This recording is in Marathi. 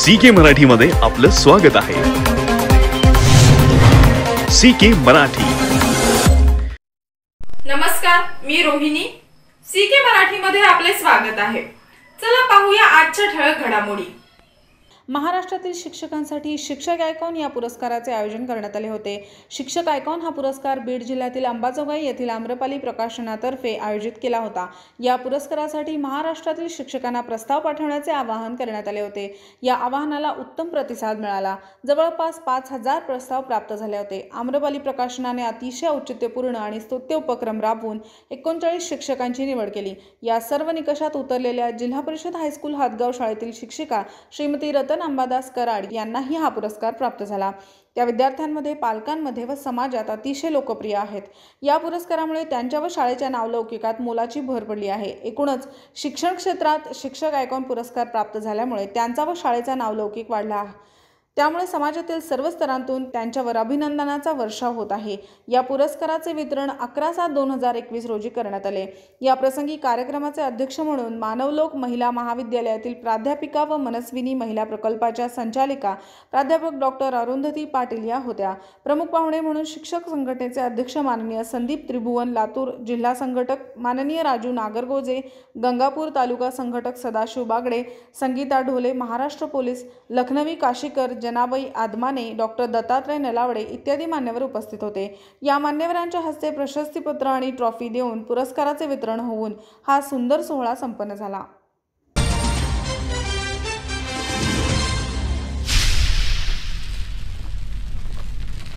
सी के मराठीमध्ये आपलं स्वागत आहे सी के मराठी नमस्कार मी रोहिणी सी के मध्ये आपले स्वागत आहे चला पाहूया आजच्या ठळक घडामोडी महाराष्ट्रातील शिक्षकांसाठी शिक्षक आयकॉन या पुरस्काराचे आयोजन करण्यात आले होते शिक्षक आयकॉन हा पुरस्कार बीड जिल्ह्यातील अंबाजोगाई येथील आम्रपाली प्रकाशनातर्फे आयोजित केला होता या पुरस्कारासाठी महाराष्ट्रातील शिक्षकांना प्रस्ताव पाठवण्याचे आवाहन करण्यात आले होते या आवाहनाला उत्तम प्रतिसाद मिळाला जवळपास पाच हजार प्रस्ताव प्राप्त झाले होते आम्रपाली प्रकाशनाने अतिशय औचित्यपूर्ण आणि स्तुत्य उपक्रम राबवून एकोणचाळीस शिक्षकांची निवड केली या सर्व निकषात उतरलेल्या जिल्हा परिषद हायस्कूल हातगाव शाळेतील शिक्षिका श्रीमती रतन अंबादास कराड यांनाही हा पुरस्कार प्राप्त झाला त्या विद्यार्थ्यांमध्ये पालकांमध्ये व समाजात अतिशय लोकप्रिय आहेत या पुरस्कारामुळे त्यांच्या व शाळेच्या नावलौकिकात मोलाची भर पडली आहे एकूणच शिक्षण क्षेत्रात शिक्षक आयकॉन पुरस्कार प्राप्त झाल्यामुळे त्यांचा व शाळेचा नावलौकिक वाढला त्यामुळे समाजातील सर्व स्तरांतून त्यांच्यावर अभिनंदनाचा वर्षाव होत आहे या पुरस्काराचे वितरण अकरा सात दोन हजार एकवीस रोजी करण्यात आले या प्रसंगी कार्यक्रमाचे अध्यक्ष म्हणून मानवलोक महिला महाविद्यालयातील प्राध्यापिका व मनस्विनी महिला प्रकल्पाच्या संचालिका प्राध्यापक डॉक्टर अरुंधती पाटील या होत्या प्रमुख पाहुणे म्हणून शिक्षक संघटनेचे अध्यक्ष माननीय संदीप त्रिभुवन लातूर जिल्हा संघटक माननीय राजू नागरगोजे गंगापूर तालुका संघटक सदाशिव बागडे संगीता ढोले महाराष्ट्र पोलीस लखनवी काशीकर जनाबाई आदमाने डॉक्टर दत्तात्रय नलावडे इत्यादी मान्यवर उपस्थित होते या मान्यवरांच्या हस्ते प्रशस्तीपत्र आणि ट्रॉफी देऊन पुरस्काराचे वितरण होऊन हा सुंदर सोहळा संपन्न झाला